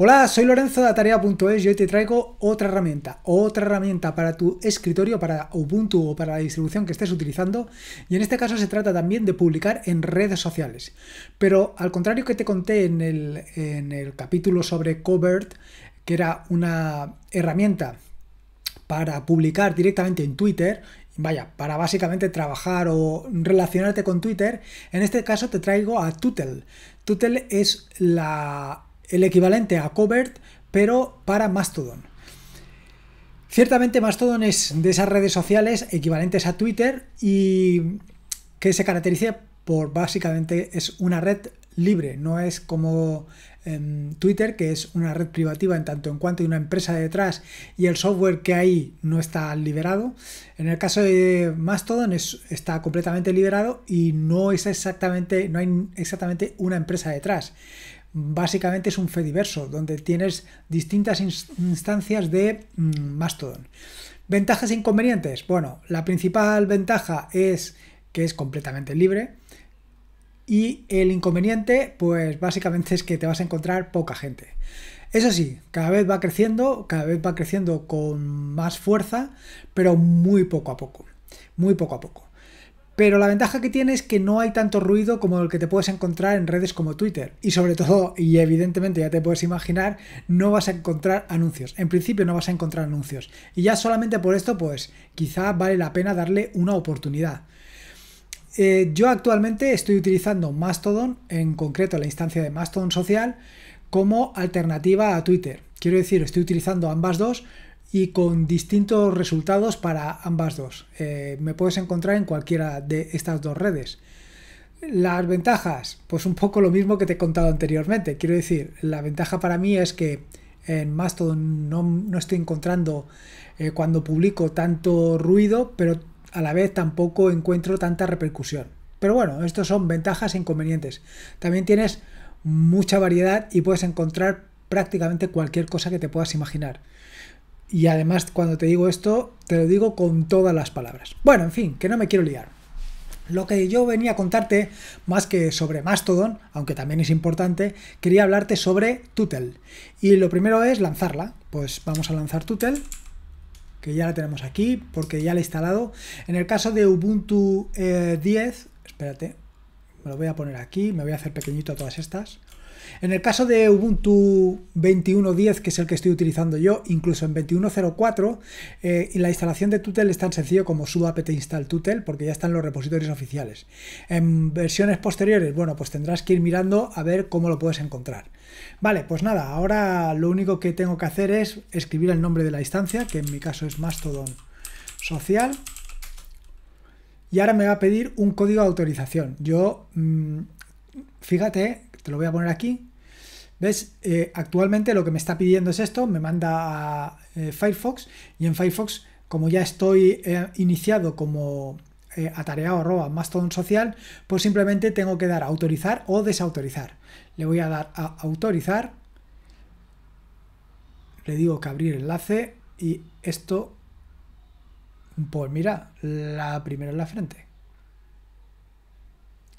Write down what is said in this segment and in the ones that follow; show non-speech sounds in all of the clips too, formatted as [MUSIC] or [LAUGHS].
Hola, soy Lorenzo de Atarea.es. y hoy te traigo otra herramienta, otra herramienta para tu escritorio, para Ubuntu o para la distribución que estés utilizando. Y en este caso se trata también de publicar en redes sociales. Pero al contrario que te conté en el, en el capítulo sobre Covert, que era una herramienta para publicar directamente en Twitter vaya, para básicamente trabajar o relacionarte con Twitter, en este caso te traigo a Tutel. Tutel es la el equivalente a Covert, pero para Mastodon. Ciertamente Mastodon es de esas redes sociales equivalentes a Twitter y que se caracteriza por básicamente es una red libre, no es como em, Twitter, que es una red privativa en tanto en cuanto hay una empresa detrás y el software que hay no está liberado. En el caso de Mastodon está completamente liberado y no es exactamente, no hay exactamente una empresa detrás básicamente es un diverso, donde tienes distintas instancias de mm, Mastodon. Ventajas e inconvenientes. Bueno, la principal ventaja es que es completamente libre. Y el inconveniente, pues básicamente es que te vas a encontrar poca gente. Eso sí, cada vez va creciendo, cada vez va creciendo con más fuerza, pero muy poco a poco. Muy poco a poco. Pero la ventaja que tiene es que no hay tanto ruido como el que te puedes encontrar en redes como Twitter. Y sobre todo, y evidentemente ya te puedes imaginar, no vas a encontrar anuncios. En principio no vas a encontrar anuncios. Y ya solamente por esto, pues quizá vale la pena darle una oportunidad. Eh, yo actualmente estoy utilizando Mastodon, en concreto la instancia de Mastodon Social, como alternativa a Twitter. Quiero decir, estoy utilizando ambas dos y con distintos resultados para ambas dos. Eh, me puedes encontrar en cualquiera de estas dos redes. Las ventajas, pues un poco lo mismo que te he contado anteriormente. Quiero decir, la ventaja para mí es que en Mastodon no, estoy encontrando eh, cuando publico tanto ruido, pero a la vez tampoco encuentro tanta repercusión. Pero bueno, estos son ventajas e inconvenientes. También tienes mucha variedad y puedes encontrar prácticamente cualquier cosa que te puedas imaginar. Y además cuando te digo esto, te lo digo con todas las palabras. Bueno, en fin, que no me quiero liar. Lo que yo venía a contarte, más que sobre Mastodon, aunque también es importante, quería hablarte sobre Tutel. Y lo primero es lanzarla. Pues vamos a lanzar Tutel, que ya la tenemos aquí, porque ya la he instalado. En el caso de Ubuntu 10, eh, espérate, me lo voy a poner aquí, me voy a hacer pequeñito a todas estas. En el caso de Ubuntu 21.10, que es el que estoy utilizando yo, incluso en 21.04, eh, y la instalación de Tutel es tan sencillo como sudo apt install Tutel, porque ya están los repositorios oficiales. En versiones posteriores, bueno, pues tendrás que ir mirando a ver cómo lo puedes encontrar. Vale, pues nada, ahora lo único que tengo que hacer es escribir el nombre de la instancia, que en mi caso es Mastodon Social. Y ahora me va a pedir un código de autorización. Yo mm, fíjate, te lo voy a poner aquí, ¿Ves? Eh, actualmente lo que me está pidiendo es esto, me manda a eh, Firefox y en Firefox, como ya estoy eh, iniciado como atareado arroba mastodon social, pues simplemente tengo que dar a autorizar o desautorizar. Le voy a dar a autorizar, le digo que abrir enlace y esto, pues mira, la primera en la frente.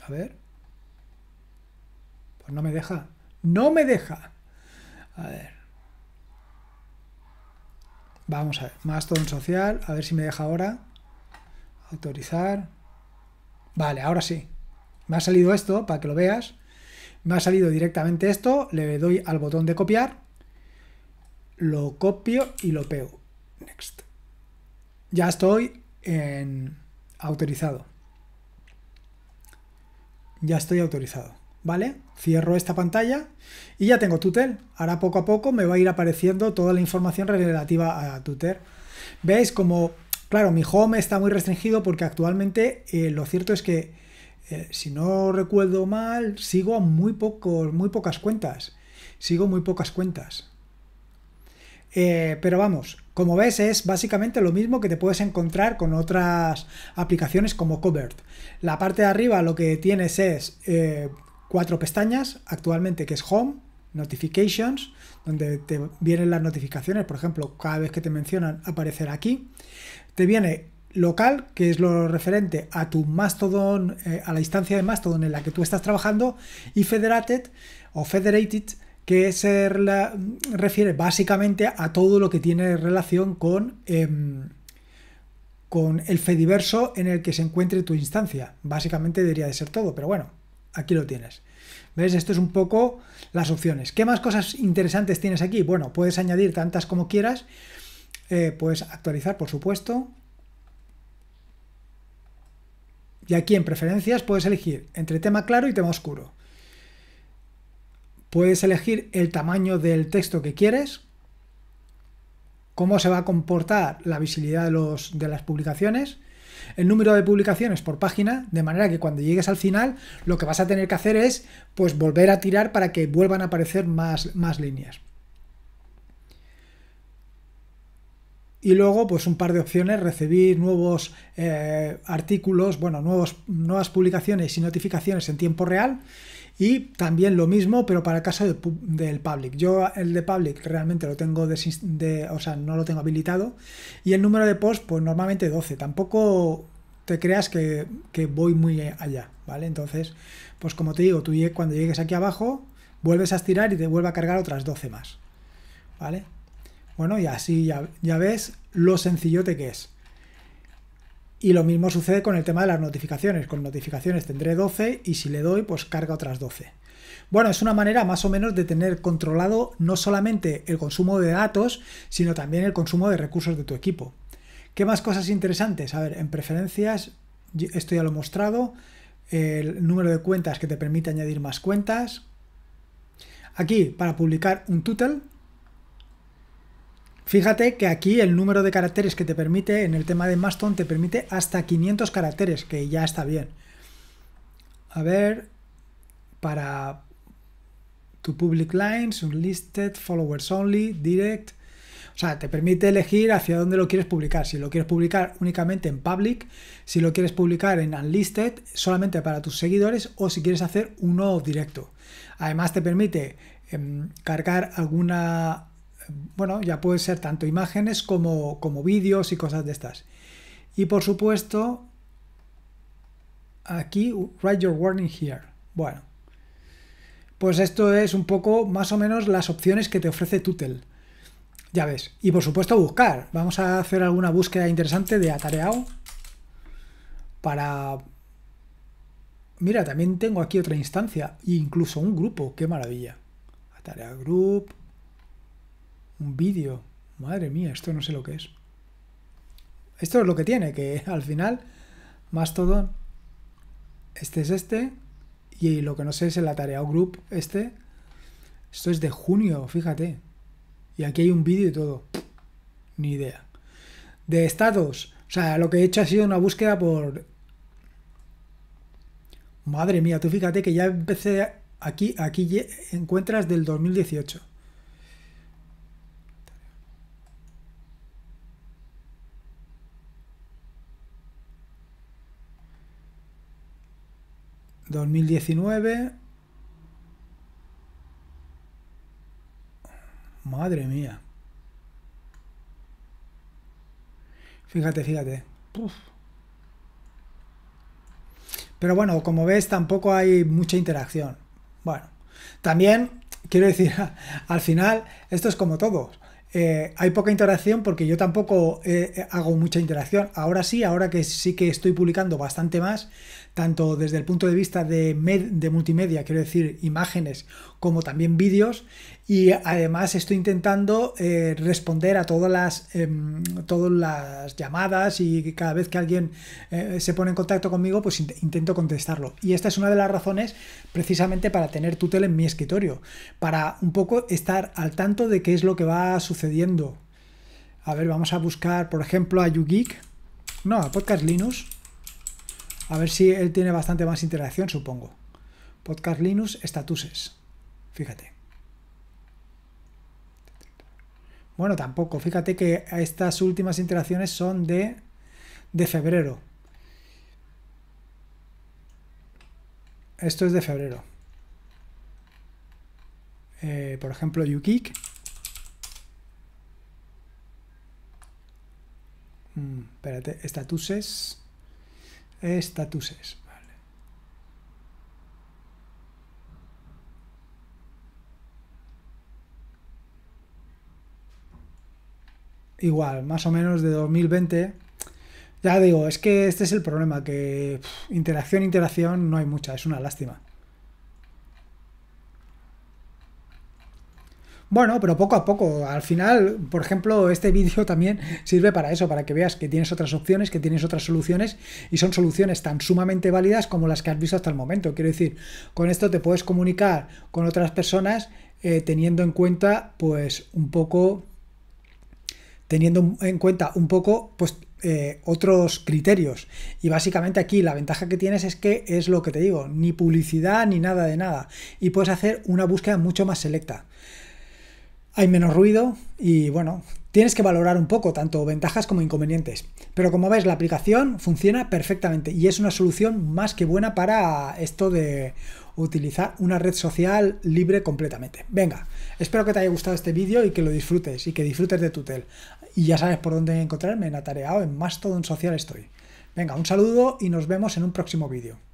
A ver no me deja. No me deja. A ver. Vamos a ver. Mastodon social. A ver si me deja ahora. Autorizar. Vale, ahora sí. Me ha salido esto para que lo veas. Me ha salido directamente esto. Le doy al botón de copiar. Lo copio y lo pego. Next. Ya estoy en autorizado. Ya estoy autorizado. ¿vale? Cierro esta pantalla y ya tengo Tutel. Ahora poco a poco me va a ir apareciendo toda la información relativa a Twitter ¿Veis como, claro, mi home está muy restringido porque actualmente eh, lo cierto es que, eh, si no recuerdo mal, sigo a muy, muy pocas cuentas. Sigo muy pocas cuentas. Eh, pero vamos, como ves es básicamente lo mismo que te puedes encontrar con otras aplicaciones como Covert. La parte de arriba lo que tienes es cuatro pestañas actualmente, que es Home, Notifications, donde te vienen las notificaciones, por ejemplo, cada vez que te mencionan aparecer aquí. Te viene local, que es lo referente a tu Mastodon, eh, a la instancia de Mastodon en la que tú estás trabajando, y Federated o Federated, que se refiere básicamente a todo lo que tiene relación con, em, con el Fediverso en el que se encuentre tu instancia. Básicamente debería de ser todo, pero bueno, Aquí lo tienes. ¿Ves? Esto es un poco las opciones. ¿Qué más cosas interesantes tienes aquí? Bueno, puedes añadir tantas como quieras. Eh, puedes actualizar, por supuesto. Y aquí en preferencias puedes elegir entre tema claro y tema oscuro. Puedes elegir el tamaño del texto que quieres, cómo se va a comportar la visibilidad de, de las publicaciones, el número de publicaciones por página, de manera que cuando llegues al final, lo que vas a tener que hacer es pues volver a tirar para que vuelvan a aparecer más, líneas. Y luego, pues un par de opciones, recibir nuevos eh, artículos, bueno, nuevos, nuevas publicaciones y notificaciones en tiempo real. Y también lo mismo, pero para el caso del public. Yo el de public realmente lo tengo, de, de, o sea, no lo tengo habilitado. Y el número de post, pues normalmente 12. Tampoco te creas que, voy muy allá, ¿vale? Entonces, pues como te digo, tú cuando llegues aquí abajo, vuelves a estirar y te vuelve a cargar otras 12 más, ¿vale? Bueno, y así ya, ya ves lo sencillote que es. Y lo mismo sucede con el tema de las notificaciones. Con notificaciones tendré 12 y si le doy, pues carga otras 12. Bueno, es una manera más o menos de tener controlado no solamente el consumo de datos, sino también el consumo de recursos de tu equipo. ¿Qué más cosas interesantes? A ver, en preferencias, esto ya lo he mostrado, el número de cuentas que te permite añadir más cuentas. Aquí, para publicar un tutel, Fíjate que aquí el número de caracteres que te permite en el tema de Maston te permite hasta 500 caracteres, que ya está bien. A ver, para tu public lines, unlisted, followers only, direct. O sea, te permite elegir hacia dónde lo quieres publicar. Si lo quieres publicar únicamente en public, si lo quieres publicar en unlisted, solamente para tus seguidores o si quieres hacer uno directo. Además te permite em, cargar alguna bueno, ya puede ser tanto imágenes como, como vídeos y cosas de estas. Y por supuesto, aquí, write your warning here. Bueno, pues esto es un poco más o menos las opciones que te ofrece Tutel. Ya ves. Y por supuesto buscar. Vamos a hacer alguna búsqueda interesante de atareado para... Mira, también tengo aquí otra instancia incluso un grupo. ¡Qué maravilla! tarea Group un vídeo. Madre mía, esto no sé lo que es. Esto es lo que tiene, que [LAUGHS] al final, más todo este es este, y lo que no sé es el o group este. Esto es de junio, fíjate. Y aquí hay un vídeo y todo. Ni idea. De estados. O sea, lo que he hecho ha sido una búsqueda por... Madre mía, tú fíjate que ya empecé aquí, aquí encuentras del 2018. 2019. Madre mía. Fíjate, fíjate. Pero bueno, como ves, tampoco hay mucha interacción. Bueno, también quiero decir, [LAUGHS] al final, esto es como todo eh, hay poca interacción porque yo tampoco eh, eh, hago mucha interacción. Ahora sí, ahora que sí que estoy publicando bastante más, tanto desde el punto de vista de, de multimedia, quiero decir imágenes, como también vídeos, y además estoy intentando eh, responder a todas las, em, todas las llamadas y cada vez que alguien eh, se pone en contacto conmigo, pues intento contestarlo. Y esta es una de las razones precisamente para tener Tutel en mi escritorio, para un poco estar al tanto de qué es lo que va sucediendo. A ver, vamos a buscar, por ejemplo, a YouGeek, no, a Podcast Linux, a ver si él tiene bastante más interacción, supongo. Podcast Linux, statuses Fíjate. Bueno, tampoco. Fíjate que estas últimas interacciones son de, de febrero. Esto es de febrero. Eh, por ejemplo, YouKick. Mm, espérate, estatuses. Estatuses. igual, más o menos de 2020. Ya digo, es que este es el problema, que interacción, interacción no hay mucha, es una lástima. Bueno, pero poco a poco, al final, por ejemplo, este vídeo también sirve para eso, para que veas que tienes otras opciones, que tienes otras soluciones y son soluciones tan sumamente válidas como las que has visto hasta el momento. Quiero decir, con esto te puedes comunicar con otras personas eh, teniendo en cuenta pues un poco teniendo en cuenta un poco pues, eh, otros criterios. Y básicamente aquí la ventaja que tienes es que es lo que te digo, ni publicidad ni nada de nada. Y puedes hacer una búsqueda mucho más selecta. Hay menos ruido y bueno, tienes que valorar un poco tanto ventajas como inconvenientes. Pero como ves, la aplicación funciona perfectamente y es una solución más que buena para esto de utilizar una red social libre completamente. Venga, espero que te haya gustado este vídeo y que lo disfrutes y que disfrutes de Tutel y ya sabes por dónde encontrarme en Atareado, en Mastodon Social estoy. Venga, un saludo y nos vemos en un próximo vídeo.